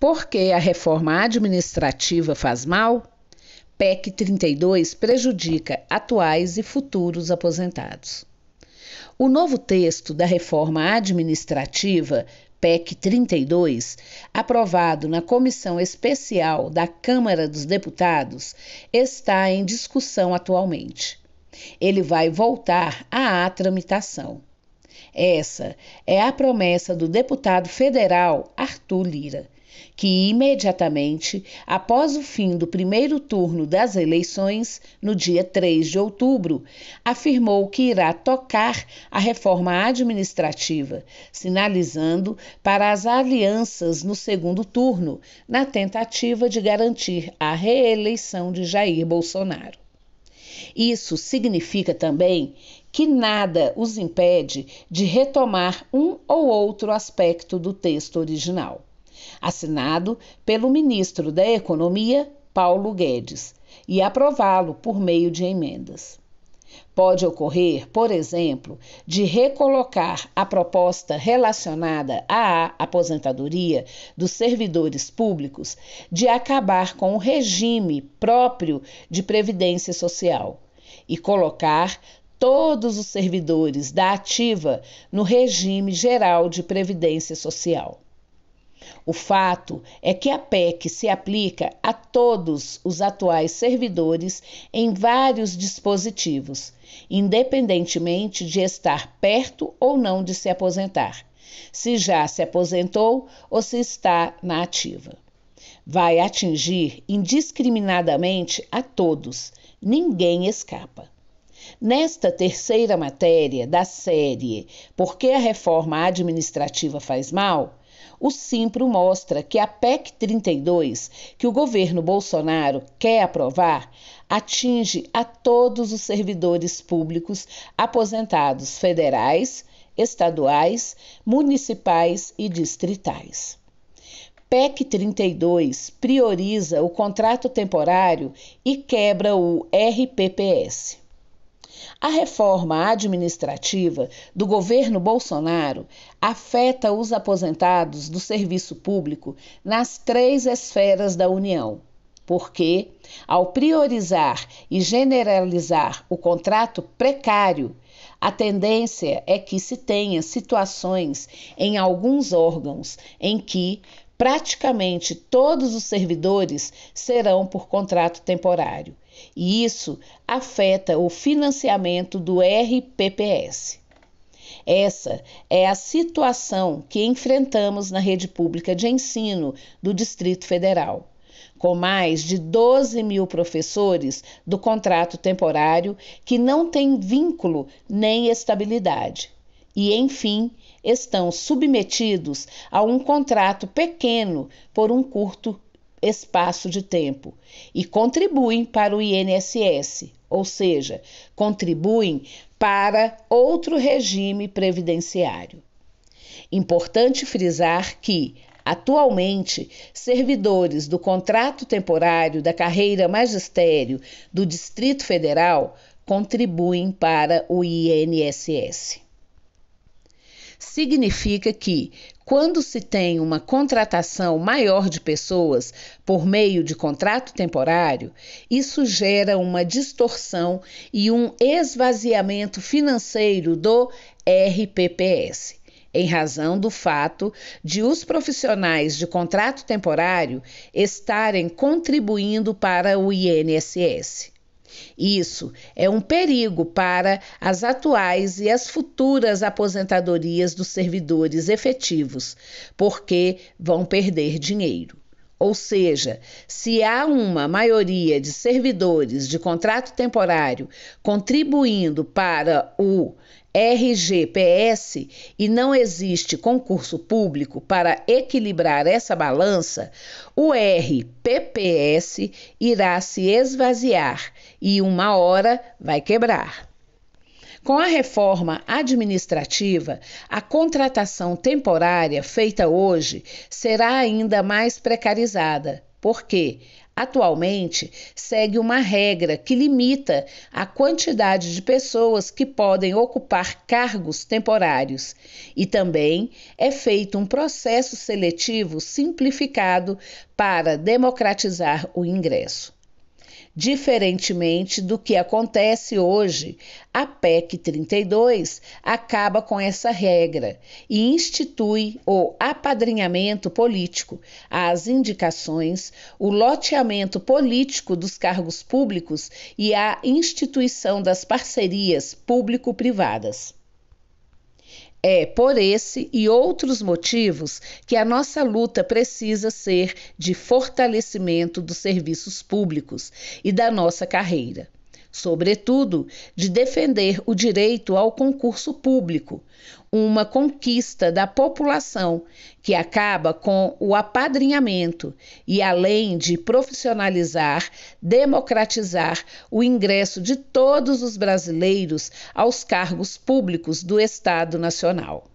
Por que a reforma administrativa faz mal? PEC 32 prejudica atuais e futuros aposentados. O novo texto da reforma administrativa, PEC 32, aprovado na Comissão Especial da Câmara dos Deputados, está em discussão atualmente. Ele vai voltar à tramitação. Essa é a promessa do deputado federal Arthur Lira que, imediatamente após o fim do primeiro turno das eleições, no dia 3 de outubro, afirmou que irá tocar a reforma administrativa, sinalizando para as alianças no segundo turno, na tentativa de garantir a reeleição de Jair Bolsonaro. Isso significa também que nada os impede de retomar um ou outro aspecto do texto original assinado pelo ministro da Economia, Paulo Guedes, e aprová-lo por meio de emendas. Pode ocorrer, por exemplo, de recolocar a proposta relacionada à aposentadoria dos servidores públicos de acabar com o regime próprio de previdência social e colocar todos os servidores da ativa no regime geral de previdência social. O fato é que a PEC se aplica a todos os atuais servidores em vários dispositivos, independentemente de estar perto ou não de se aposentar, se já se aposentou ou se está na ativa. Vai atingir indiscriminadamente a todos, ninguém escapa. Nesta terceira matéria da série Por que a reforma administrativa faz mal? o Simpro mostra que a PEC 32, que o governo Bolsonaro quer aprovar, atinge a todos os servidores públicos aposentados federais, estaduais, municipais e distritais. PEC 32 prioriza o contrato temporário e quebra o RPPS. A reforma administrativa do governo Bolsonaro afeta os aposentados do serviço público nas três esferas da União, porque, ao priorizar e generalizar o contrato precário, a tendência é que se tenha situações em alguns órgãos em que praticamente todos os servidores serão por contrato temporário, e isso afeta o financiamento do RPPS. Essa é a situação que enfrentamos na rede pública de ensino do Distrito Federal, com mais de 12 mil professores do contrato temporário que não tem vínculo nem estabilidade e, enfim, estão submetidos a um contrato pequeno por um curto espaço de tempo e contribuem para o INSS, ou seja, contribuem para outro regime previdenciário. Importante frisar que, Atualmente, servidores do contrato temporário da carreira magistério do Distrito Federal contribuem para o INSS significa que, quando se tem uma contratação maior de pessoas por meio de contrato temporário, isso gera uma distorção e um esvaziamento financeiro do RPPS em razão do fato de os profissionais de contrato temporário estarem contribuindo para o INSS. Isso é um perigo para as atuais e as futuras aposentadorias dos servidores efetivos, porque vão perder dinheiro. Ou seja, se há uma maioria de servidores de contrato temporário contribuindo para o RGPS e não existe concurso público para equilibrar essa balança, o RPPS irá se esvaziar e uma hora vai quebrar. Com a reforma administrativa, a contratação temporária feita hoje será ainda mais precarizada, porque Atualmente, segue uma regra que limita a quantidade de pessoas que podem ocupar cargos temporários e também é feito um processo seletivo simplificado para democratizar o ingresso. Diferentemente do que acontece hoje, a PEC 32 acaba com essa regra e institui o apadrinhamento político, as indicações, o loteamento político dos cargos públicos e a instituição das parcerias público-privadas. É por esse e outros motivos que a nossa luta precisa ser de fortalecimento dos serviços públicos e da nossa carreira sobretudo, de defender o direito ao concurso público, uma conquista da população que acaba com o apadrinhamento e, além de profissionalizar, democratizar o ingresso de todos os brasileiros aos cargos públicos do Estado Nacional.